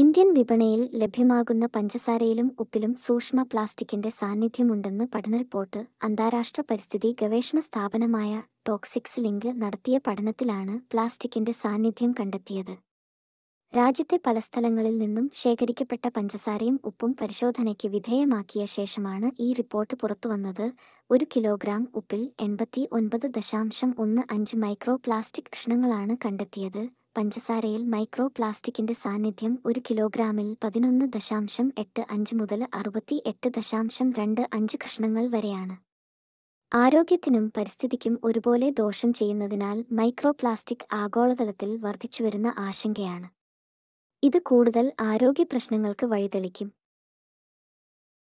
Indian വിപണിയിൽ ലഭ്യമാകുന്ന പഞ്ചസാരയിലും ഉപ്പിലും സൂക്ഷ്മ പ്ലാസ്റ്റിക്കിന്റെ സാന്നിധ്യമുണ്ടെന്ന് പഠന റിപ്പോർട്ട് അന്താരാഷ്ട്ര പരിസ്ഥിതി ഗവേഷണ സ്ഥാപനമായ ടോക്സിക്സ് ലിങ്ക് നടത്തിയ പഠനത്തിലാണ് പ്ലാസ്റ്റിക്കിന്റെ സാന്നിധ്യം കണ്ടെത്തിയത് രാജ്യത്തെ പല സ്ഥലങ്ങളിൽ നിന്നും ശേഖരിക്കപ്പെട്ട പഞ്ചസാരയും ഉപ്പും പരിശോധനയ്ക്ക് വിധേയമാക്കിയ ശേഷമാണ് ഈ റിപ്പോർട്ട് പുറത്തുവന്നത് ഒരു കിലോഗ്രാം ഉപ്പിൽ എൺപത്തി ഒൻപത് ദശാംശം ഒന്ന് അഞ്ച് മൈക്രോ പ്ലാസ്റ്റിക് കഷ്ണങ്ങളാണ് കണ്ടെത്തിയത് പഞ്ചസാരയിൽ മൈക്രോ പ്ലാസ്റ്റിക്കിന്റെ സാന്നിധ്യം ഒരു കിലോഗ്രാമിൽ പതിനൊന്ന് ദശാംശം എട്ട് അഞ്ച് മുതൽ അറുപത്തി എട്ട് ദശാംശം രണ്ട് അഞ്ച് കഷ്ണങ്ങൾ വരെയാണ് ആരോഗ്യത്തിനും പരിസ്ഥിതിക്കും ഒരുപോലെ ദോഷം ചെയ്യുന്നതിനാൽ മൈക്രോ പ്ലാസ്റ്റിക് ആഗോളതലത്തിൽ വർദ്ധിച്ചുവരുന്ന ആശങ്കയാണ് ഇത് കൂടുതൽ ആരോഗ്യ പ്രശ്നങ്ങൾക്ക് വഴിതെളിക്കും